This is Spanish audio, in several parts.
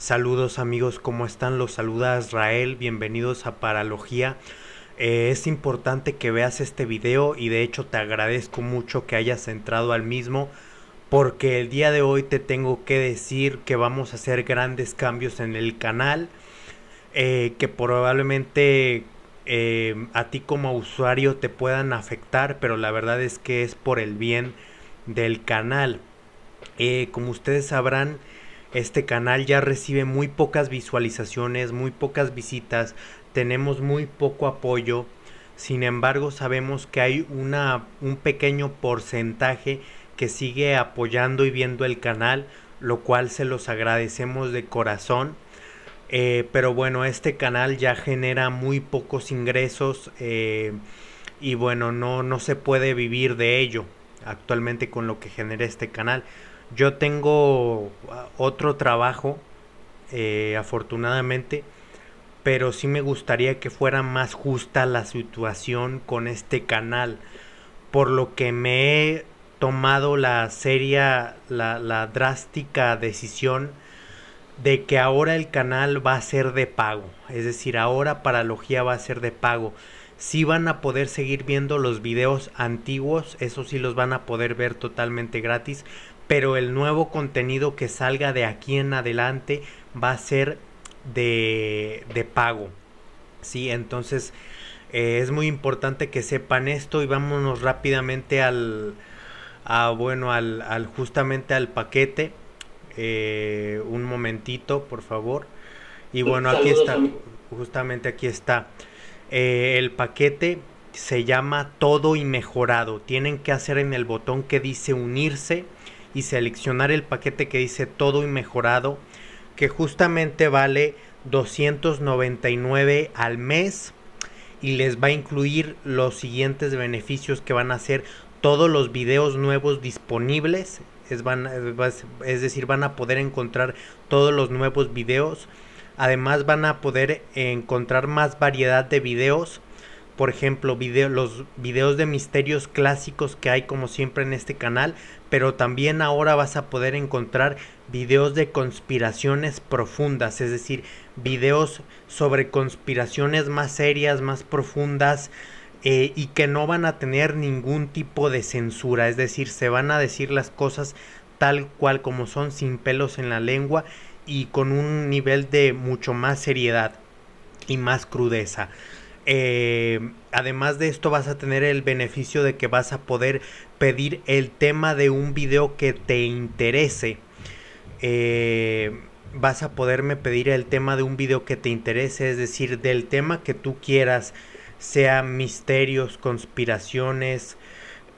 Saludos amigos, ¿cómo están? Los saluda Israel, bienvenidos a Paralogía. Eh, es importante que veas este video y de hecho te agradezco mucho que hayas entrado al mismo porque el día de hoy te tengo que decir que vamos a hacer grandes cambios en el canal eh, que probablemente eh, a ti como usuario te puedan afectar pero la verdad es que es por el bien del canal. como ustedes sabrán, este canal ya recibe muy pocas visualizaciones, muy pocas visitas, tenemos muy poco apoyo. Sin embargo, sabemos que hay una, un pequeño porcentaje que sigue apoyando y viendo el canal, lo cual se los agradecemos de corazón. Eh, pero bueno, este canal ya genera muy pocos ingresos eh, y bueno, no, no se puede vivir de ello actualmente con lo que genera este canal. Yo tengo ah, otro trabajo, eh, afortunadamente, pero sí me gustaría que fuera más justa la situación con este canal, por lo que me he tomado la seria, la, drástica decisión de que ahora el canal va a ser de pago, es decir, ahora Paralogía va a ser de pago. Si sí van a poder seguir viendo los videos antiguos, eso sí los van a poder ver totalmente gratis, pero el nuevo contenido que salga de aquí en adelante va a ser de, de pago. Sí, entonces eh, es muy importante que sepan esto y vámonos rápidamente al, a, bueno, al, justamente al paquete. Eh, un momentito, por favor. Y bueno, aquí está, justamente aquí está. Eh, el paquete se llama Todo y Mejorado. Tienen que hacer en el botón que dice unirse y seleccionar el paquete que dice todo y mejorado, que justamente vale 299 al mes y les va a incluir los siguientes beneficios que van a ser todos los videos nuevos disponibles. Es, van, es decir, van a poder encontrar todos los nuevos videos. Además van a poder encontrar más variedad de videos por ejemplo, los videos de misterios clásicos que hay como siempre en este canal, pero también ahora vas a poder encontrar videos de conspiraciones profundas, es decir, videos sobre conspiraciones más serias, más profundas. Eh, y que no van a tener ningún tipo de censura, es decir, se van a decir las cosas tal cual como son, sin pelos en la lengua y con un nivel de mucho más seriedad y más crudeza. Eh, además de esto vas a tener el beneficio de que vas a poder pedir el tema de un video que te interese. Eh, vas a poderme pedir el tema de un video que te interese, es decir, del tema que tú quieras, sea misterios, conspiraciones,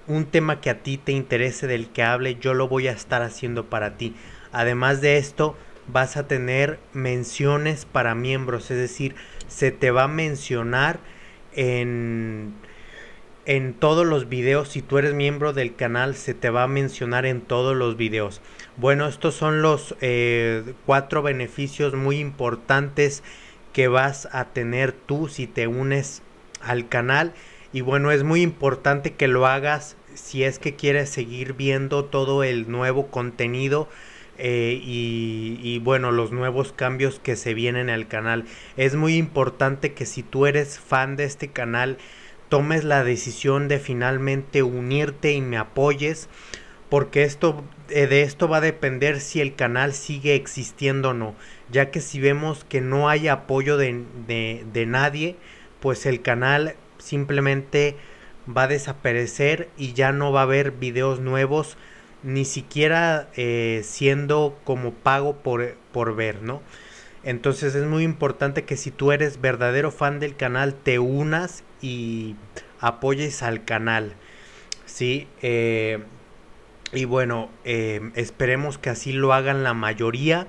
un tema que a ti te interese, del que hable, yo lo voy a estar haciendo para ti. Además de esto, vas a tener menciones para miembros, es decir, se te va a mencionar en, en todos los videos, si tú eres miembro del canal, se te va a mencionar en todos los videos. Bueno, estos son los eh, cuatro beneficios muy importantes que vas a tener tú si te unes al canal. Y bueno, es muy importante que lo hagas si es que quieres seguir viendo todo el nuevo contenido eh, y, y, bueno, los nuevos cambios que se vienen al canal. Es muy importante que si tú eres fan de este canal, tomes la decisión de finalmente unirte y me apoyes, porque esto, eh, de esto va a depender si el canal sigue existiendo o no, ya que si vemos que no hay apoyo de, de, de nadie, pues el canal simplemente va a desaparecer y ya no va a haber videos nuevos ni siquiera eh, siendo como pago por, por ver, ¿no? Entonces es muy importante que si tú eres verdadero fan del canal, te unas y apoyes al canal, ¿sí? Eh, y bueno, eh, esperemos que así lo hagan la mayoría.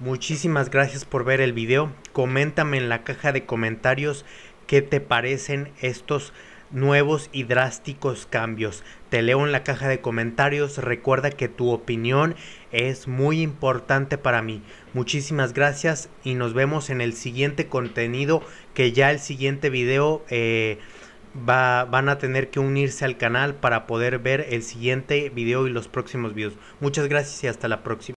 Muchísimas gracias por ver el video. Coméntame en la caja de comentarios qué te parecen estos nuevos y drásticos cambios. Te leo en la caja de comentarios. Recuerda que tu opinión es muy importante para mí. Muchísimas gracias y nos vemos en el siguiente contenido que ya el siguiente video eh, va, van a tener que unirse al canal para poder ver el siguiente video y los próximos videos. Muchas gracias y hasta la próxima.